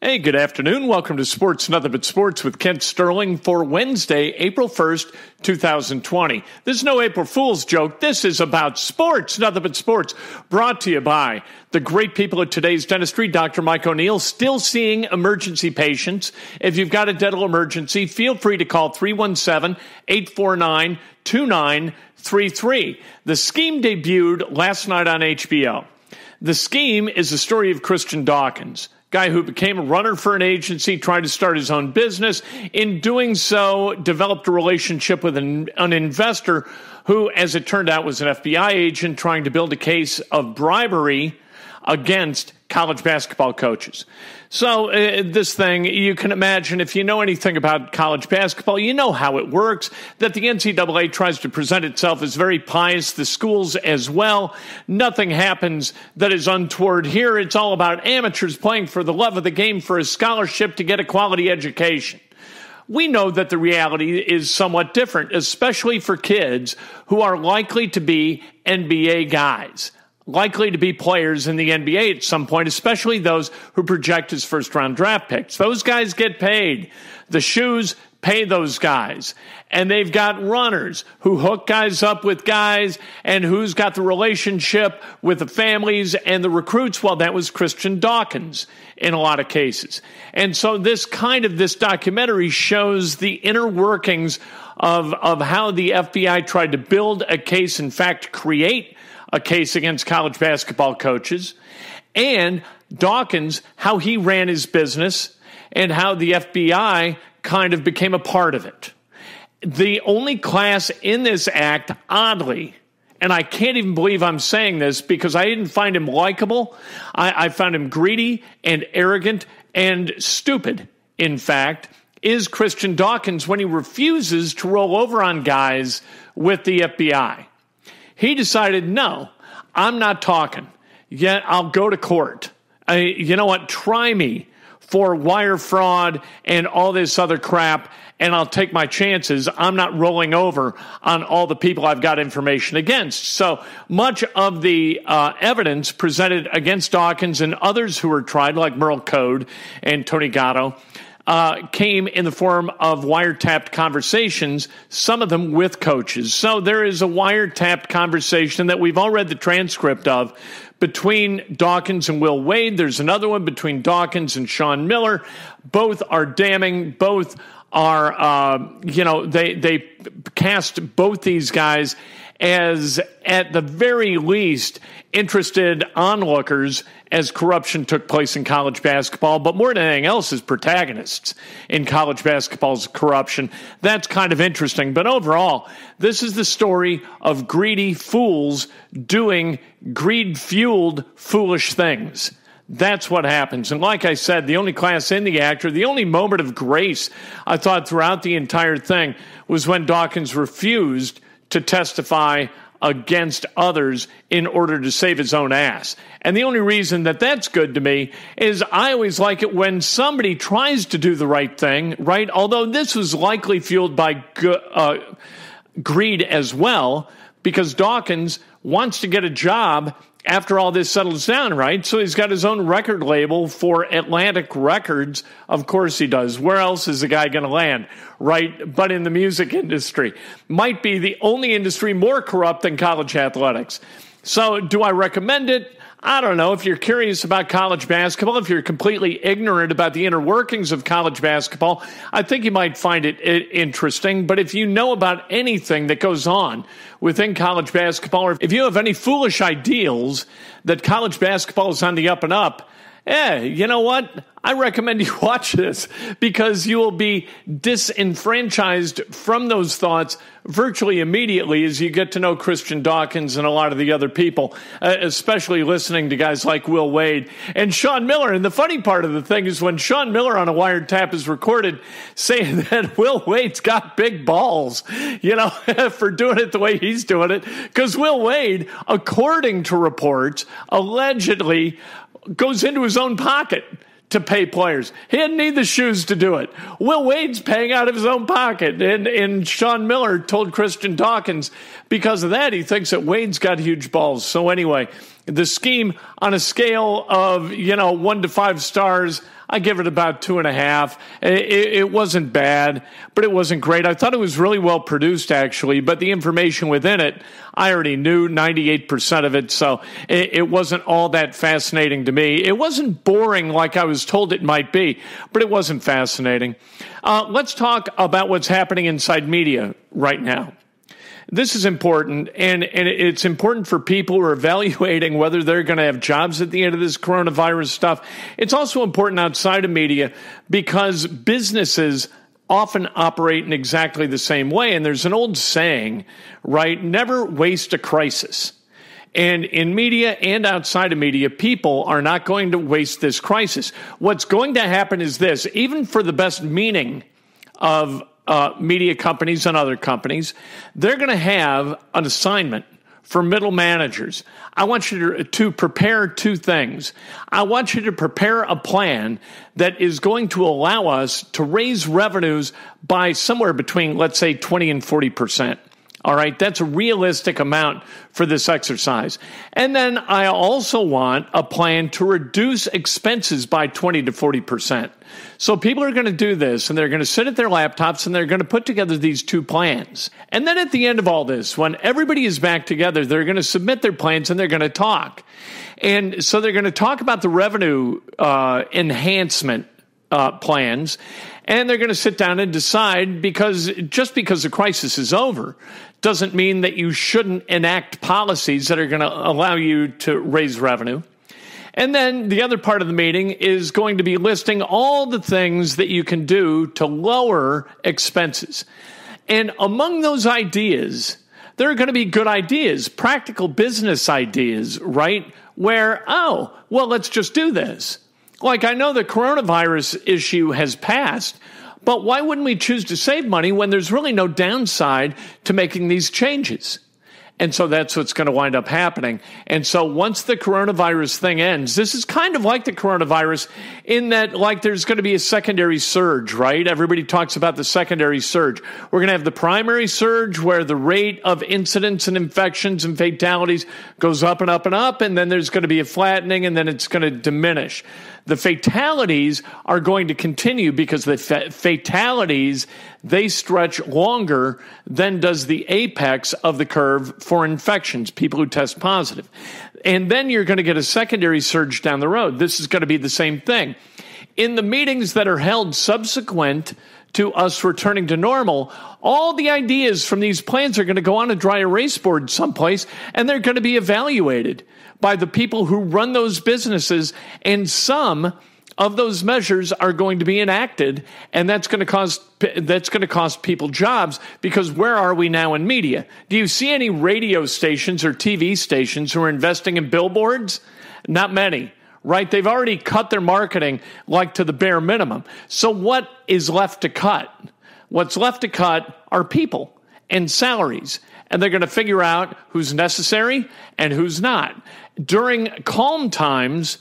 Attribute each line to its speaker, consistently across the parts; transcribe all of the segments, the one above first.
Speaker 1: Hey, good afternoon. Welcome to Sports Nothing But Sports with Kent Sterling for Wednesday, April 1st, 2020. There's no April Fool's joke. This is about sports, nothing but sports, brought to you by the great people at today's dentistry, Dr. Mike O'Neill, still seeing emergency patients. If you've got a dental emergency, feel free to call 317 849 2933. The scheme debuted last night on HBO. The scheme is the story of Christian Dawkins guy who became a runner for an agency, tried to start his own business. In doing so, developed a relationship with an, an, investor who, as it turned out, was an FBI agent trying to build a case of bribery against college basketball coaches. So, uh, this thing, you can imagine if you know anything about college basketball, you know how it works that the NCAA tries to present itself as very pious, the schools as well. Nothing happens that is untoward here. It's all about amateurs playing for the love of the game for a scholarship to get a quality education we know that the reality is somewhat different, especially for kids who are likely to be NBA guys likely to be players in the NBA at some point, especially those who project as first round draft picks. Those guys get paid. The shoes pay those guys. And they've got runners who hook guys up with guys and who's got the relationship with the families and the recruits. Well, that was Christian Dawkins in a lot of cases. And so this kind of this documentary shows the inner workings of, of how the FBI tried to build a case, in fact, create a case against college basketball coaches, and Dawkins, how he ran his business and how the FBI kind of became a part of it. The only class in this act, oddly, and I can't even believe I'm saying this because I didn't find him likable. I, I, found him greedy and arrogant and stupid, in fact, is Christian Dawkins when he refuses to roll over on guys with the FBI. He decided, no, I'm not talking. Yet I'll go to court. I, you know what? Try me for wire fraud and all this other crap, and I'll take my chances. I'm not rolling over on all the people I've got information against. So much of the uh, evidence presented against Dawkins and others who were tried, like Merle Code and Tony Gatto, uh, came in the form of wiretapped conversations, some of them with coaches. So there is a wiretapped conversation that we've all read the transcript of between Dawkins and Will Wade. There's another one between Dawkins and Sean Miller. Both are damning. Both are, uh, you know, they, they cast both these guys as, at the very least, interested onlookers as corruption took place in college basketball, but more than anything else, as protagonists in college basketball's corruption. That's kind of interesting. But overall, this is the story of greedy fools doing greed fueled foolish things. That's what happens. And like I said, the only class in the actor, the only moment of grace I thought throughout the entire thing was when Dawkins refused to testify against others in order to save his own ass. And the only reason that that's good to me is I always like it when somebody tries to do the right thing, right? Although this was likely fueled by uh, greed as well, because Dawkins wants to get a job after all this settles down, right? So he's got his own record label for Atlantic Records. Of course he does. Where else is the guy going to land, right? But in the music industry, might be the only industry more corrupt than college athletics. So do I recommend it? I don't know, if you're curious about college basketball, if you're completely ignorant about the inner workings of college basketball, I think you might find it, interesting. But if you know about anything that goes on within college basketball, or if you have any foolish ideals that college basketball is on the up and up, Hey, eh, you know what? I recommend you watch this because you will be disenfranchised from those thoughts virtually immediately as you get to know Christian Dawkins and a lot of the other people, eh, especially listening to guys like Will Wade and Sean Miller. And the funny part of the thing is when Sean Miller on a wiretap is recorded saying that Will Wade's got big balls, you know, for doing it the way he's doing it, because Will Wade, according to reports, allegedly goes into his own pocket to pay players. He didn't need the shoes to do it. Will Wade's paying out of his own pocket. And, and Sean Miller told Christian Dawkins because of that, he thinks that Wade's got huge balls. So, anyway, the scheme on a scale of you know one to five stars i give it about two and a half it, it, wasn't bad but it wasn't great i thought it was really well produced actually but the information within it i already knew 98% of it so it, it wasn't all that fascinating to me it wasn't boring like i was told it might be but it wasn't fascinating uh, let's talk about what's happening inside media right now this is important, and, and it's important for people who are evaluating whether they're going to have jobs at the end of this coronavirus stuff. It's also important outside of media because businesses often operate in exactly the same way. And there's an old saying, right? Never waste a crisis. And in media and outside of media, people are not going to waste this crisis. What's going to happen is this even for the best meaning of uh, media companies and other companies, they're going to have an assignment for middle managers. I want you to, to, prepare two things. I want you to prepare a plan that is going to allow us to raise revenues by somewhere between, let's say, 20 and 40 percent. All right, that's a realistic amount for this exercise. And then I also want a plan to reduce expenses by 20 to 40%. So people are going to do this and they're going to sit at their laptops and they're going to put together these two plans. And then at the end of all this, when everybody is back together, they're going to submit their plans and they're going to talk. And so they're going to talk about the revenue uh, enhancement uh, plans, and they're going to sit down and decide because just because the crisis is over doesn't mean that you shouldn't enact policies that are going to allow you to raise revenue. And then the other part of the meeting is going to be listing all the things that you can do to lower expenses. And among those ideas, there are going to be good ideas, practical business ideas, right? Where, oh, well, let's just do this like, I know the coronavirus issue has passed, but why wouldn't we choose to save money when there's really no downside to making these changes? And so that's what's going to wind up happening. And so once the coronavirus thing ends, this is kind of like the coronavirus in that, like, there's going to be a secondary surge, right? Everybody talks about the secondary surge. We're going to have the primary surge where the rate of incidents and infections and fatalities goes up and up and up. And then there's going to be a flattening and then it's going to diminish the fatalities are going to continue because the fa- fatalities they stretch longer than does the apex of the curve for infections, people who test And then you're going to get a secondary surge down the road. This is going to be the same thing. In the meetings that are held subsequent to us returning to normal, all the ideas from these plans are going to go on a dry erase board someplace and they're going to be evaluated by the people who run those businesses. And some of those measures are going to be enacted. And that's going to cause that's going to cost people jobs because where are we now in media? Do you see any radio stations or TV stations who are investing in billboards? Not many right? They've already cut their marketing like to the bare minimum. So what is left to cut? What's left to cut are people and salaries. And they're going to figure out who's necessary and who's not during calm times,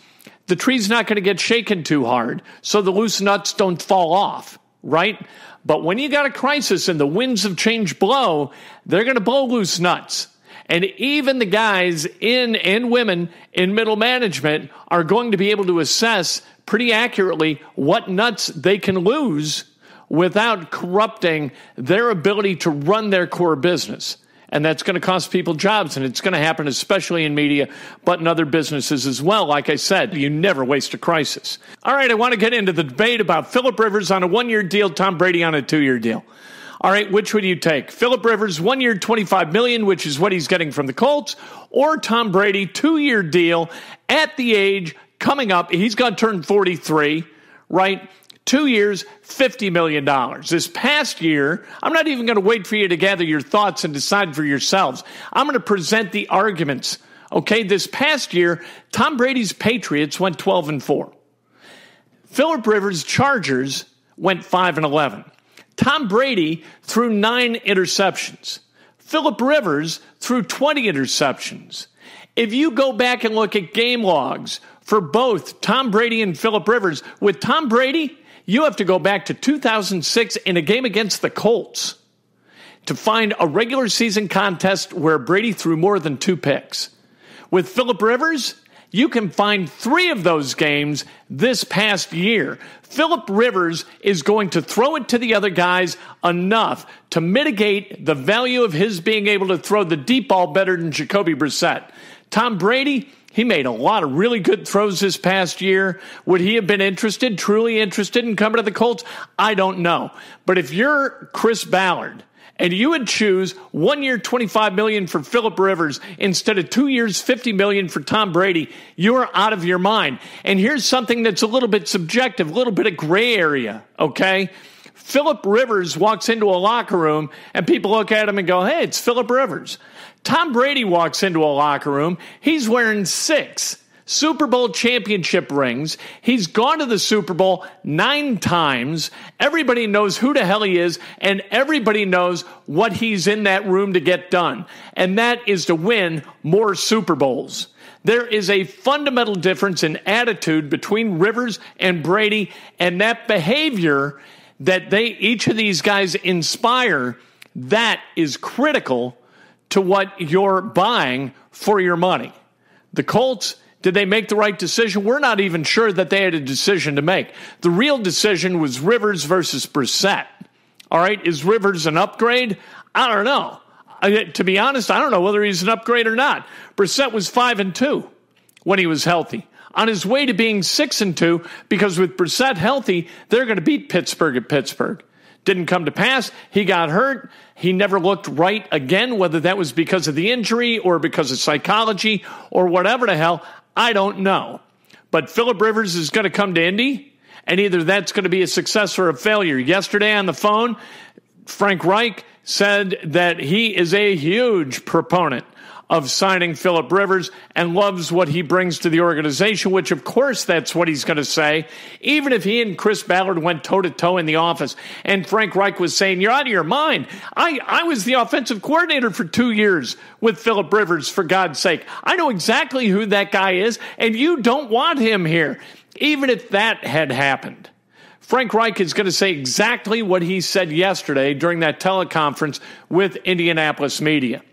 Speaker 1: the tree's not going to get shaken too hard, so the loose nuts don't fall off, right? But when you got a crisis and the winds of change blow, they're going to blow loose nuts. And even the guys in and women in middle management are going to be able to assess pretty accurately what nuts they can lose without corrupting their ability to run their core business. And that's going to cost people jobs. And it's going to happen, especially in media, but in other businesses as well. Like I said, you never waste a crisis. All right, I want to get into the debate about Philip Rivers on a one year deal, Tom Brady on a two year deal. All right, which would you take? Philip Rivers, one year, 25 million, which is what he's getting from the Colts, or Tom Brady, two year deal at the age coming up. He's going to turn 43, right? Two years, $50 million. This past year, I'm not even going to wait for you to gather your thoughts and decide for yourselves. I'm going to present the arguments. Okay, this past year, Tom Brady's Patriots went 12 and 4. Philip Rivers' Chargers went 5 and 11. Tom Brady threw 9 interceptions. Philip Rivers threw 20 interceptions. If you go back and look at game logs for both Tom Brady and Philip Rivers, with Tom Brady, you have to go back to 2006 in a game against the Colts to find a regular season contest where Brady threw more than two picks. With Philip Rivers, you can find three of those games this past year. Philip Rivers is going to throw it to the other guys enough to mitigate the value of his being able to throw the deep ball better than Jacoby Brissett. Tom Brady, he made a lot of really good throws this past year. Would he have been interested, truly interested in coming to the Colts? I don't know. But if you're Chris Ballard – and you would choose one year 25 million for Philip Rivers instead of two years 50 million for Tom Brady, you're out of your mind. And here's something that's a little bit subjective, a little bit of gray area, okay? Philip Rivers walks into a locker room and people look at him and go, "Hey, it's Philip Rivers." Tom Brady walks into a locker room, he's wearing 6 Super Bowl championship rings. He's gone to the Super Bowl nine times. Everybody knows who the hell he is, and everybody knows what he's in that room to get done. And that is to win more Super Bowls. There is a fundamental difference in attitude between Rivers and Brady, and that behavior that they each of these guys inspire that is critical to what you're buying for your money. The Colts did they make the right decision? We're not even sure that they had a decision to make. The real decision was Rivers versus Brissett. All right, is Rivers an upgrade? I don't know. I, to be honest, I don't know whether he's an upgrade or not. Brissett was five and two when he was healthy. On his way to being six and two, because with Brissett healthy, they're going to beat Pittsburgh at Pittsburgh. Didn't come to pass. He got hurt. He never looked right again, whether that was because of the injury or because of psychology or whatever the hell. I don't know. But Philip Rivers is going to come to Indy, and either that's going to be a success or a failure. Yesterday on the phone, Frank Reich said that he is a huge proponent of signing Philip Rivers and loves what he brings to the organization, which of course that's what he's going to say. Even if he and Chris Ballard went toe to toe in the office and Frank Reich was saying, you're out of your mind. I, I was the offensive coordinator for two years with Philip Rivers, for God's sake. I know exactly who that guy is and you don't want him here. Even if that had happened. Frank Reich is going to say exactly what he said yesterday during that teleconference with Indianapolis media.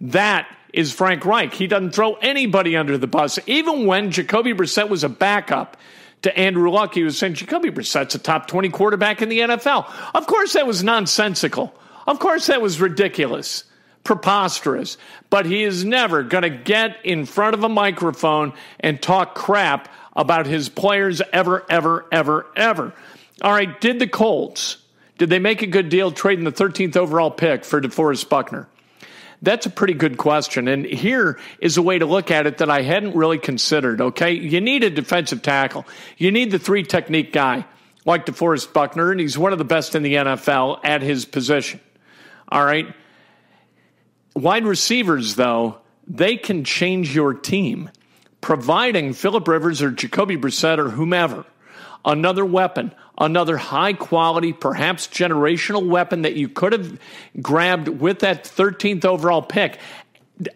Speaker 1: That is Frank Reich. He doesn't throw anybody under the bus. Even when Jacoby Brissett was a backup to Andrew Luck, he was saying Jacoby Brissett's a top 20 quarterback in the NFL. Of course, that was nonsensical. Of course, that was ridiculous, preposterous. But he is never going to get in front of a microphone and talk crap about his players ever, ever, ever, ever. All right, did the Colts, did they make a good deal trading the 13th overall pick for DeForest Buckner? That's a pretty good question. And here is a way to look at it that I hadn't really considered. Okay. You need a defensive tackle, you need the three technique guy like DeForest Buckner, and he's one of the best in the NFL at his position. All right. Wide receivers, though, they can change your team, providing Philip Rivers or Jacoby Brissett or whomever another weapon, another high quality, perhaps generational weapon that you could have grabbed with that 13th overall pick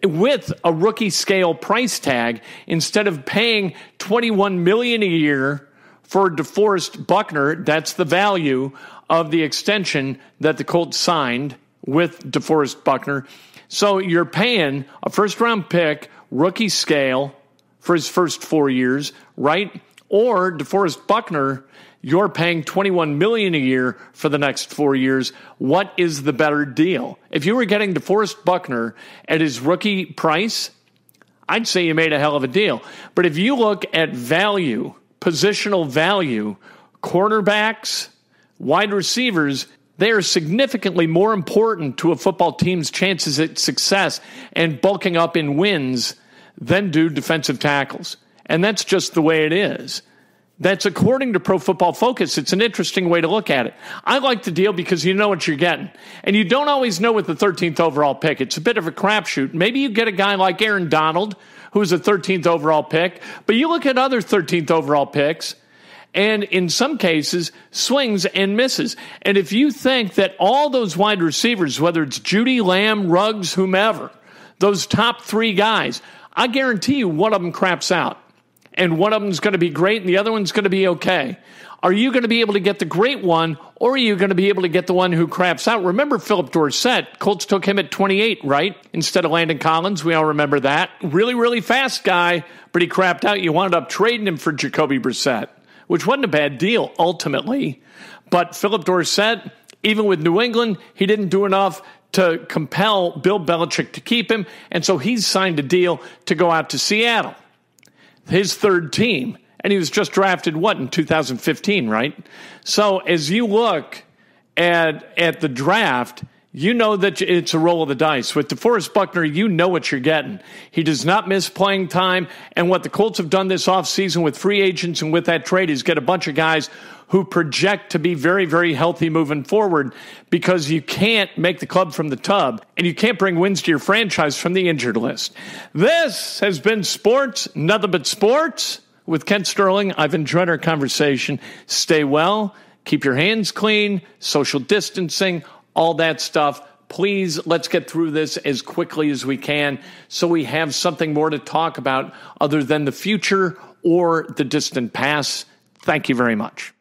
Speaker 1: with a rookie scale price tag instead of paying 21 million a year for DeForest Buckner. That's the value of the extension that the Colts signed with DeForest Buckner. So you're paying a first round pick, rookie scale for his first 4 years, right? or DeForest Buckner, you're paying 21 million a year for the next 4 years. What is the better deal? If you were getting DeForest Buckner at his rookie price, I'd say you made a hell of a deal. But if you look at value, positional value, quarterbacks, wide receivers, they are significantly more important to a football team's chances at success and bulking up in wins than do defensive tackles. And that's just the way it is. That's according to Pro Football Focus. It's an interesting way to look at it. I like the deal because you know what you're getting. And you don't always know with the 13th overall pick. It's a bit of a crapshoot. Maybe you get a guy like Aaron Donald, who's a 13th overall pick, but you look at other 13th overall picks, and in some cases, swings and misses. And if you think that all those wide receivers, whether it's Judy Lamb, Ruggs, whomever, those top three guys, I guarantee you one of them craps out and one of them's going to be great and the other one's going to be okay. Are you going to be able to get the great one, or are you going to be able to get the one who craps out? Remember Philip Dorsett? Colts took him at 28, right? Instead of Landon Collins. We all remember that. Really, really fast guy, but he crapped out. You wound up trading him for Jacoby Brissett, which wasn't a bad deal ultimately. But Philip Dorsett, even with New England, he didn't do enough to compel Bill Belichick to keep him. And so he's signed a deal to go out to Seattle his third team. And he was just drafted, what, in 2015, right? So as you look at, at the draft, you know that it's a roll of the dice. With DeForest Buckner, you know what you're getting. He does not miss playing time. And what the Colts have done this offseason with free agents and with that trade is get a bunch of guys who project to be very, very healthy moving forward because you can't make the club from the tub and you can't bring wins to your franchise from the injured list. This has been sports, nothing but sports with Kent Sterling. I've enjoyed our conversation. Stay well, keep your hands clean, social distancing, all that stuff please let's get through this as quickly as we can so we have something more to talk about other than the future or the distant past. Thank you very much.